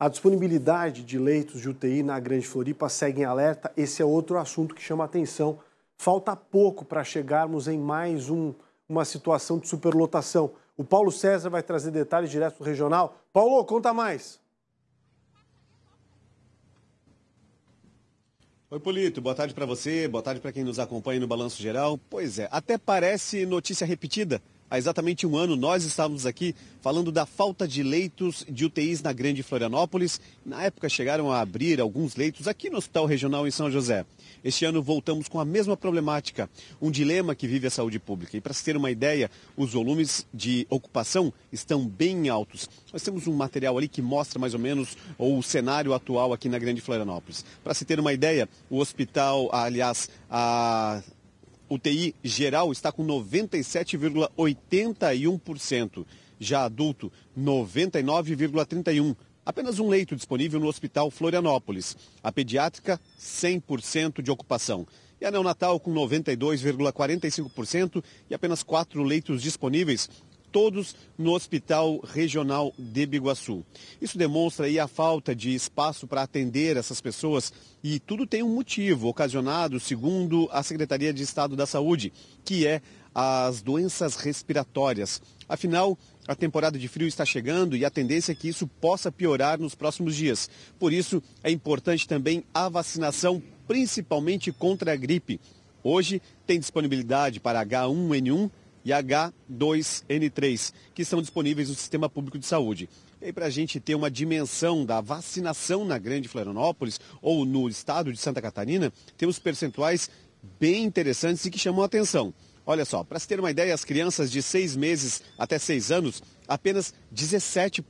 A disponibilidade de leitos de UTI na Grande Floripa segue em alerta. Esse é outro assunto que chama atenção. Falta pouco para chegarmos em mais um, uma situação de superlotação. O Paulo César vai trazer detalhes direto do regional. Paulo, conta mais. Oi, Polito. Boa tarde para você, boa tarde para quem nos acompanha no Balanço Geral. Pois é, até parece notícia repetida há exatamente um ano, nós estávamos aqui falando da falta de leitos de UTIs na Grande Florianópolis. Na época, chegaram a abrir alguns leitos aqui no Hospital Regional em São José. Este ano, voltamos com a mesma problemática, um dilema que vive a saúde pública. E para se ter uma ideia, os volumes de ocupação estão bem altos. Nós temos um material ali que mostra mais ou menos o cenário atual aqui na Grande Florianópolis. Para se ter uma ideia, o hospital, aliás, a UTI geral está com 97,81%. Já adulto, 99,31%. Apenas um leito disponível no Hospital Florianópolis. A pediátrica, 100% de ocupação. E a neonatal com 92,45% e apenas quatro leitos disponíveis todos no Hospital Regional de Biguaçu. Isso demonstra aí a falta de espaço para atender essas pessoas e tudo tem um motivo ocasionado, segundo a Secretaria de Estado da Saúde, que é as doenças respiratórias. Afinal, a temporada de frio está chegando e a tendência é que isso possa piorar nos próximos dias. Por isso, é importante também a vacinação, principalmente contra a gripe. Hoje tem disponibilidade para H1N1 e H2N3, que estão disponíveis no Sistema Público de Saúde. E para a gente ter uma dimensão da vacinação na Grande Florianópolis ou no estado de Santa Catarina, temos percentuais bem interessantes e que chamam a atenção. Olha só, para se ter uma ideia, as crianças de seis meses até seis anos, apenas 17%,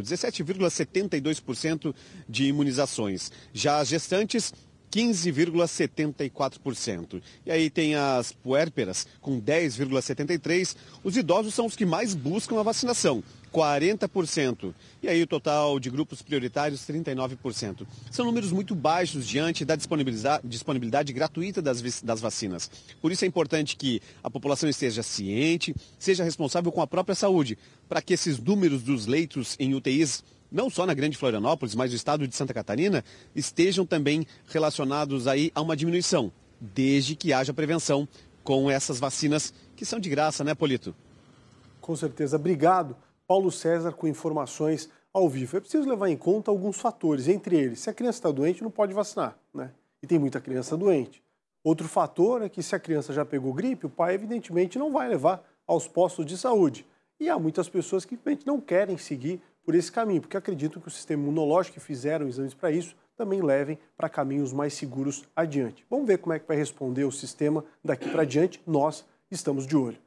17,72% de imunizações. Já as gestantes, 15,74%. E aí tem as puérperas com 10,73%. Os idosos são os que mais buscam a vacinação. 40%. E aí o total de grupos prioritários, 39%. São números muito baixos diante da disponibilidade, disponibilidade gratuita das, das vacinas. Por isso é importante que a população esteja ciente, seja responsável com a própria saúde, para que esses números dos leitos em UTIs não só na Grande Florianópolis, mas no estado de Santa Catarina, estejam também relacionados aí a uma diminuição, desde que haja prevenção com essas vacinas que são de graça, né, Polito? Com certeza. Obrigado, Paulo César, com informações ao vivo. É preciso levar em conta alguns fatores, entre eles, se a criança está doente, não pode vacinar, né? E tem muita criança doente. Outro fator é que se a criança já pegou gripe, o pai evidentemente não vai levar aos postos de saúde. E há muitas pessoas que simplesmente não querem seguir por esse caminho, porque acredito que o sistema imunológico que fizeram exames para isso também levem para caminhos mais seguros adiante. Vamos ver como é que vai responder o sistema daqui para adiante. Nós estamos de olho.